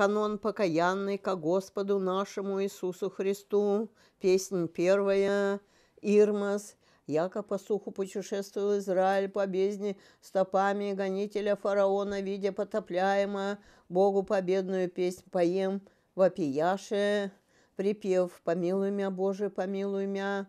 канон покаянный ко Господу нашему Иисусу Христу, песнь первая, Ирмас, Яко по суху путешествовал Израиль по бездне стопами гонителя фараона, видя потопляемо, Богу победную песнь поем, вопияше, припев «Помилуй меня, Боже, помилуй меня»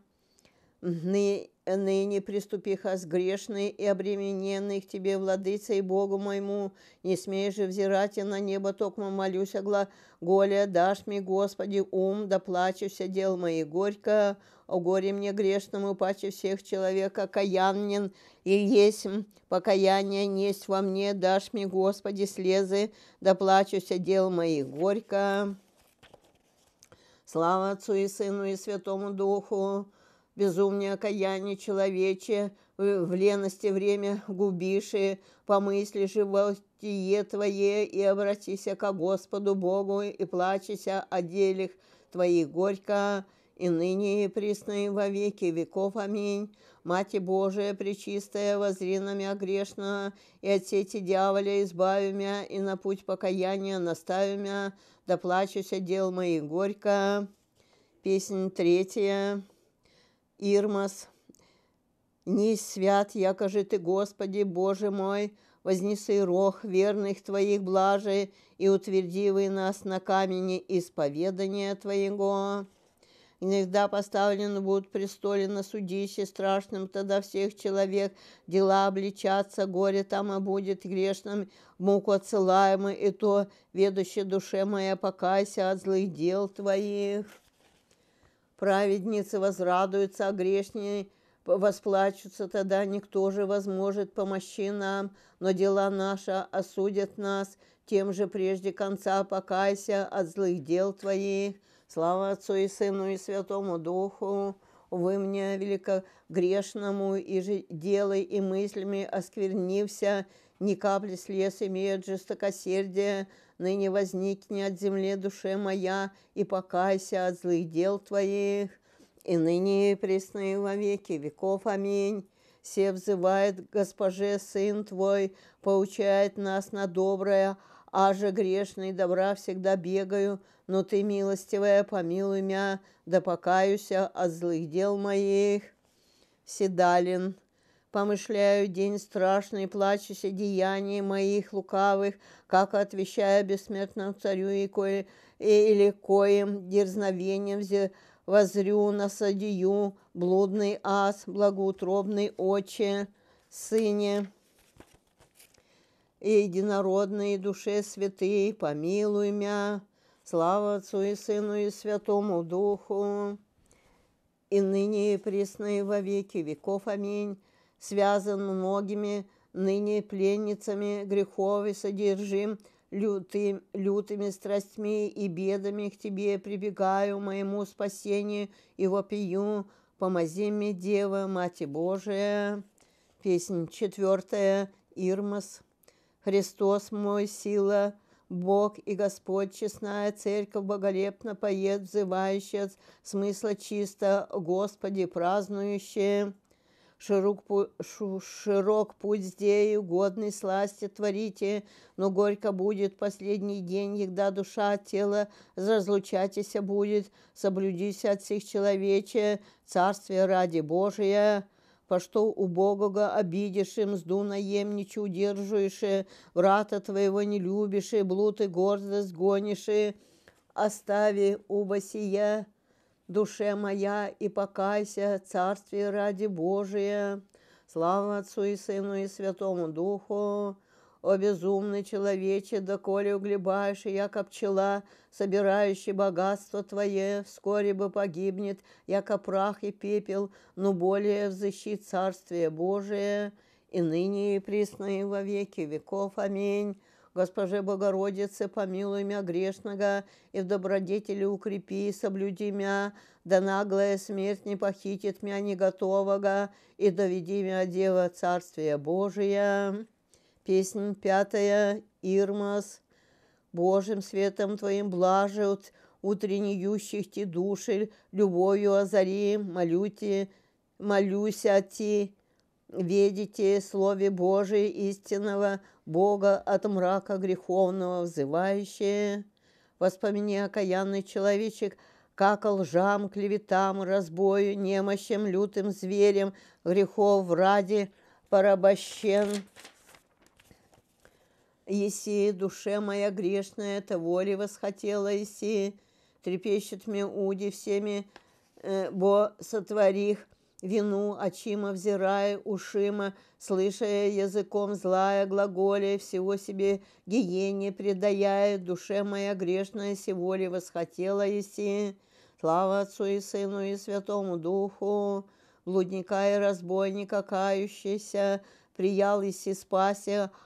ны, ныне приступи, хас грешный и обремененный к тебе, владыца и Богу моему, не смей же взирать и на небо, токмо молюсь, огла, а голя, дашь мне, Господи, ум, да плачуся дел мои, горько, о горе мне грешному, паче всех человек, окаяннен, и есть покаяние, несть во мне, дашь мне, Господи, слезы, да плачуся дел мои горько. Слава Отцу и Сыну и Святому Духу, безумнее окаяние человечье, э, в лености время губиши, помысли животие твое и обратися ко Господу Богу и плачися о делях твоих горько, и ныне и присно во веки веков. Аминь. Мать Божия, пречистая, возри на меня грешно, и от сети дьяволя избави меня, и на путь покаяния настави меня, да плачуся дел моих горько. Песнь третья. Ирмас. «Не свят, якоже ты, Господи, Боже мой, вознеси рог верных твоих блаже и утвердивай нас на камени исповедания твоего». Иногда поставлены будут престоле на судище страшным, тогда всех человек дела обличаться горе там и будет грешным, муку отсылаемый, и то, ведущий душе моя, покайся от злых дел твоих» праведницы возрадуются, а грешные восплачутся, тогда никто же возможет помощи нам, но дела наши осудят нас, тем же прежде конца покайся от злых дел твоих. Слава Отцу и Сыну и Святому Духу, вы мне великогрешному и же делай и мыслями осквернився, ни капли слез имеет жестокосердие, ныне возникни от земли душе моя, и покайся от злых дел твоих, и ныне пресные во веки веков. Аминь. Все взывает госпоже сын твой, поучает нас на доброе, а же грешный добра всегда бегаю, но ты, милостивая, помилуй меня, да покаюся от злых дел моих. Седалин. Помышляю день страшный, плачуся деяний моих лукавых, как отвечаю бессмертному царю и кое, или коим дерзновением возрю на садию, блудный ас, благоутробный отче, сыне и единородной душе святый, помилуй мя, слава Отцу и Сыну и Святому Духу, и ныне и пресно во веки веков. Аминь связан многими ныне пленницами грехов и содержим лютым, лютыми страстьми и бедами к Тебе прибегаю, моему спасению и вопию, помози мне, Дева, Мать Божия». Песнь четвертая, Ирмас. «Христос мой, сила, Бог и Господь, честная церковь боголепно поет, взывающая смысла чисто, Господи, празднующая». Широк, пу, шу, широк путь здею, годный сласти творите, но горько будет последний день, егда душа от тела разлучатися будет, соблюдись от всех человече, царствие ради Божия по что у убогого обидишь им, сду наемничу удержуешь, врата твоего не любишь, и блуд и гордость гонишь, остави убосия. сия душе моя, и покайся, Царствие ради Божия, слава Отцу и Сыну и Святому Духу, о безумный человече, доколе углебаешь, яко пчела, собирающий богатство твое, вскоре бы погибнет, яко прах и пепел, но более взыщи Царствие Божие, и ныне и присно и во веки веков. Аминь. Госпоже Богородице, помилуй меня грешного, и в добродетели укрепи, и соблюди меня, да наглая смерть не похитит мя не и доведи мя Дева, Царствия Божия». Песнь пятая, Ирмас. «Божьим светом Твоим блажут, утреннеющих Ти души, любовью озари, молюти, молюся Ти, Ведите Слове Божие истинного Бога от мрака греховного взывающее. Воспомини, окаянный человечек, как лжам, клеветам, разбою, немощам, лютым зверем, грехов ради порабощен. Иси, душе моя грешная, это воли восхотела иси, трепещет мне уди всеми, э, бо сотворих вину очима взирая, ушима, слышая языком злая глаголя, всего себе гиене предаяя, душе моя грешная ли восхотела еси. Слава Отцу и Сыну и Святому Духу, блудника и разбойника кающийся, приял еси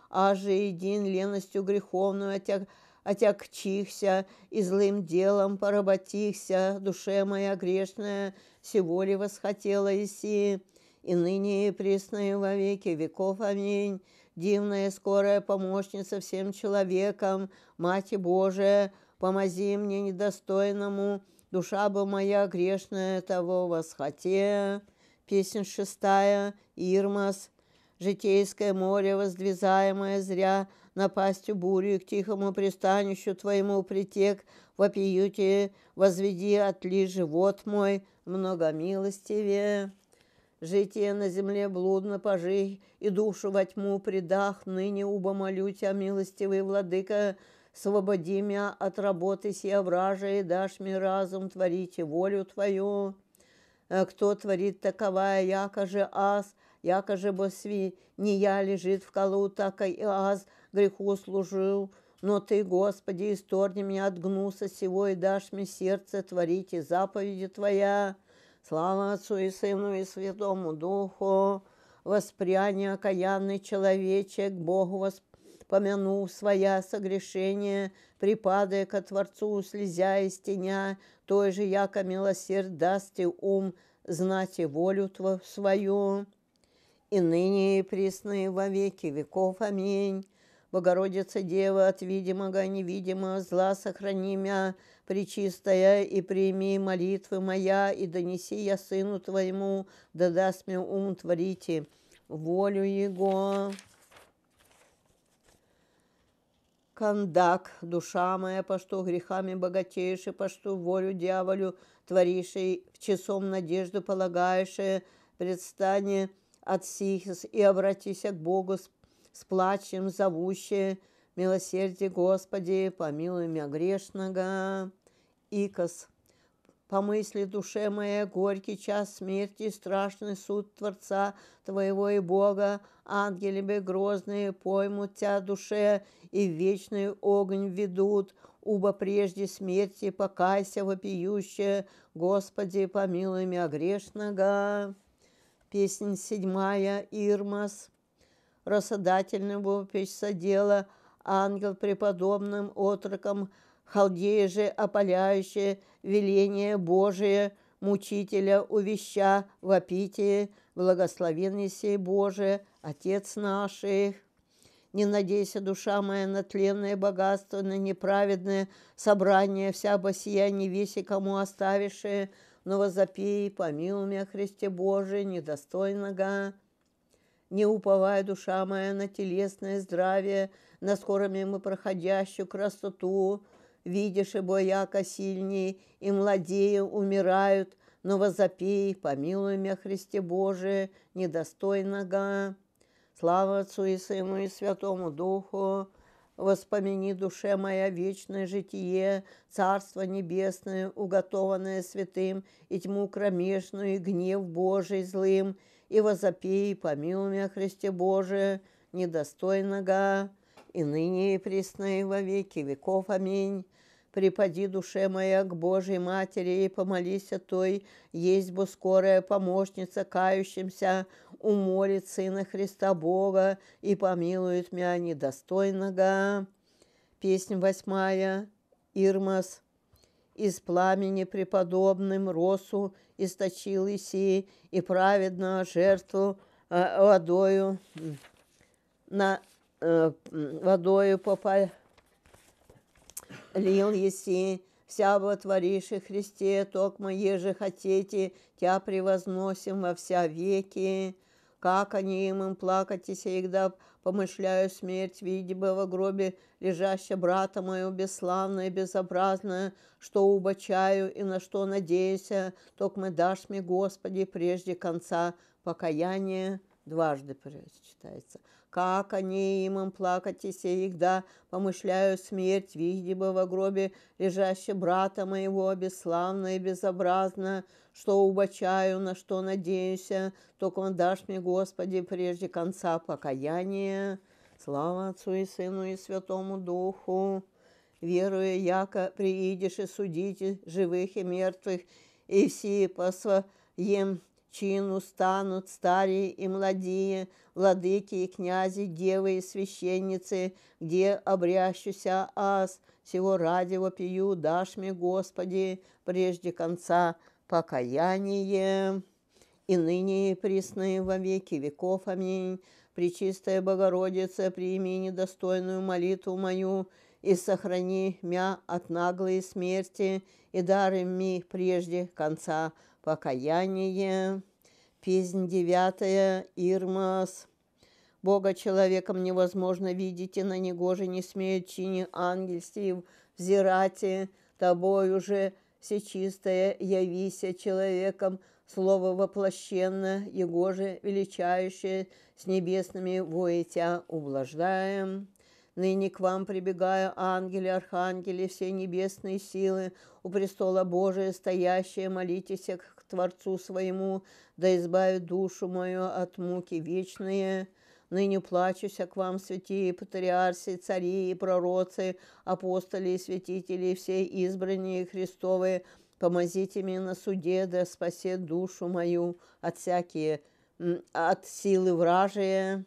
а же един леностью греховную отягчая, отягчихся и злым делом поработихся, душе моя грешная, всего ли восхотела иси, и ныне и пресною во веки веков. Аминь. Дивная скорая помощница всем человекам, Мать Божия, помози мне недостойному, душа бы моя грешная того восхоте. Песня шестая, Ирмас, житейское море, воздвизаемое зря, напастью бурю к тихому пристанищу твоему притек, вопиюте возведи отли живот мой, много милостивее. Житие на земле блудно пожи, и душу во тьму предах, ныне убомолю тебя, милостивый владыка, Свободи меня от работы сия вражи, и дашь мне разум творить и волю твою. Э, кто творит таковая, якоже же аз, яко же босви, не я лежит в колу, так и аз, греху служил, но Ты, Господи, исторни меня от гнуса сего и дашь мне сердце творить и заповеди Твоя. Слава Отцу и Сыну и Святому Духу! Воспряни, окаянный человечек, Богу воспомянув своя согрешение, припадая ко Творцу, слезя из теня, той же яко милосерд даст и ум знать и волю Твою свою. И ныне и пресны во веки веков. Аминь. Богородица Дева, от видимого, и невидимого зла сохрани мя, Пречистая, и прими молитвы моя, и донеси я Сыну Твоему, да даст мне ум творите волю Его. Кондак, душа моя, по что грехами богатейше, по что волю дьяволю творишей, в часом надежду полагаешься, э, предстание от сих и обратися к Богу с с плачем зовущее «Милосердие Господи, помилуй меня грешного!» Икос. По мысли душе моя горький час смерти, страшный суд Творца Твоего и Бога, ангели бы грозные поймут тебя душе и в вечный огонь ведут, уба прежде смерти покайся вопиющая, Господи, помилуй меня грешного. Песня седьмая, Ирмас рассадательного печсодела, ангел преподобным отрокам халдеи же опаляющие веление Божие, мучителя увеща вопитие, благословенный сей Божие, Отец наших. Не надейся, душа моя, на тленное богатство, на неправедное собрание, вся босия не веси, кому оставишь, но возопей, помилуй меня, Христе Божий, недостойного не уповая душа моя на телесное здравие, на скоро мы проходящую красоту, видишь, и яко сильней, и младею умирают, но возопей, помилуй меня, Христе Божие, недостойного. Слава Отцу и Сыну и Святому Духу, Воспомини, душе моя, вечное житие, Царство небесное, уготованное святым, И тьму кромешную, и гнев Божий злым, и возопи, помилуй меня, Христе Боже, недостойного, и ныне и пресно и во веки веков. Аминь. Припади, душе моя, к Божьей Матери и помолись о той, есть бы скорая помощница кающимся, умолит Сына Христа Бога и помилует меня недостойного. Песня восьмая. Ирмас из пламени преподобным росу источил Иси, и праведно жертву э, водою, на, э, водою попалил Еси, вся во вотвориши Христе, ток мои же хотите, тя превозносим во вся веки. Как они им им плакать и всегда помышляю смерть, бы в гробе лежащего брата моего бесславное и безобразное, что убачаю и на что надеюсь, только мы дашь мне, Господи, прежде конца покаяние дважды прочитается. Как они им им плакать и всегда помышляю смерть, бы в гробе лежащего брата моего, бесславно и что убачаю, на что надеюсь, только он дашь мне, Господи, прежде конца покаяния. Слава Отцу и Сыну и Святому Духу, веруя, яко приидешь и судите живых и мертвых, и все по своим чину станут старые и младые, владыки и князи, девы и священницы, где обрящуся аз, всего ради вопию дашь мне, Господи, прежде конца покаяние, и ныне и присно во веки веков. Аминь. Пречистая Богородица, прими недостойную молитву мою и сохрани мя от наглой смерти, и дары ми прежде конца покаяние. Песнь девятая, Ирмас. Бога человеком невозможно видеть, и на него же не смеют чини ангельстив, взирати, тобой уже – всечистое, явися человеком, слово воплощенно, его же величающее, с небесными воетя ублаждаем. Ныне к вам прибегаю, ангели, архангели, все небесные силы, у престола Божия стоящие, молитесь к Творцу своему, да избавит душу мою от муки вечные». Ныне плачуся к вам, святые патриарси, цари и пророцы, апостоли и святители, все избранные Христовые, помозите мне на суде, да спасет душу мою от всякие, от силы вражия.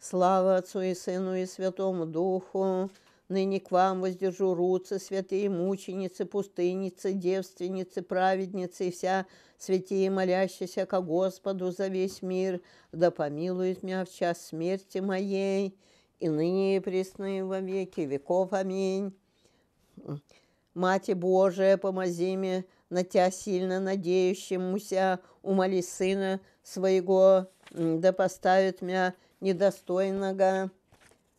Слава Отцу и Сыну и Святому Духу, Ныне к вам воздержу руцы, святые мученицы, пустыницы, девственницы, праведницы и вся святие молящаяся ко Господу за весь мир, да помилует меня в час смерти моей, и ныне и пресны во веки веков. Аминь. Мати Божия, помози мне, на тебя сильно надеющемуся, умоли Сына своего, да поставит меня недостойного.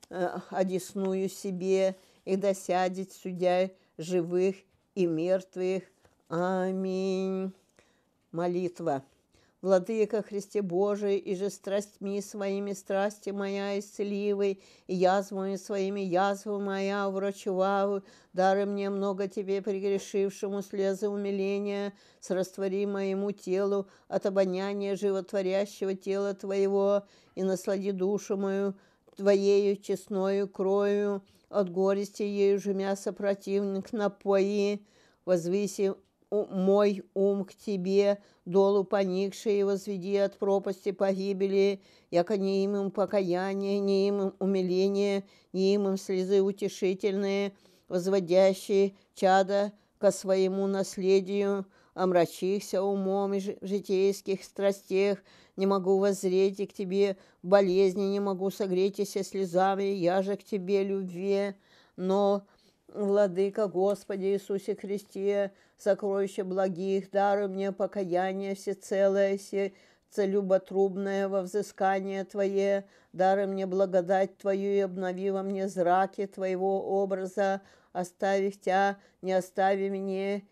Э, одесную себе, и досядет судя живых и мертвых. Аминь. Молитва. Владыка Христе Божий, и же страстьми своими страсти моя исцеливый и язвами своими язву моя врачевавы, дары мне много тебе прегрешившему слезы умиления, с раствори моему телу от обоняния животворящего тела твоего, и наслади душу мою твоею честною кровью от горести ею же мясо противник напои, возвыси мой ум к тебе, долу поникший, возведи от пропасти погибели, яко не имем покаяния, не имем умиления, не имем слезы утешительные, возводящие чада ко своему наследию, омрачихся умом и житейских страстях, не могу воззреть, и к тебе болезни не могу согреть, и все слезами, я же к тебе любви, но Владыка Господи Иисусе Христе, сокровище благих, даруй мне покаяние всецелое, целюботрубное во взыскание Твое, дары мне благодать Твою и обнови во мне зраки Твоего образа, оставив Тя, не остави мне,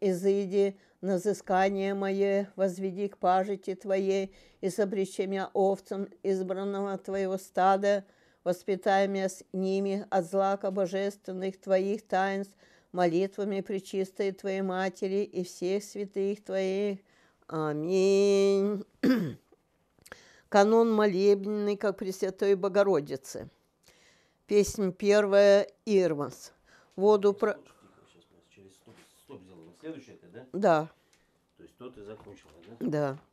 изыди, на взыскание мое возведи к пажити Твоей и собречи меня овцам избранного Твоего стада, воспитай меня с ними от злака божественных Твоих таинств, молитвами пречистой Твоей Матери и всех святых Твоих. Аминь. Канон молебный, как Пресвятой Богородицы. Песня первая, Ирмас. Воду про... Следующая да? Да. То есть тот и закончил, да? Да.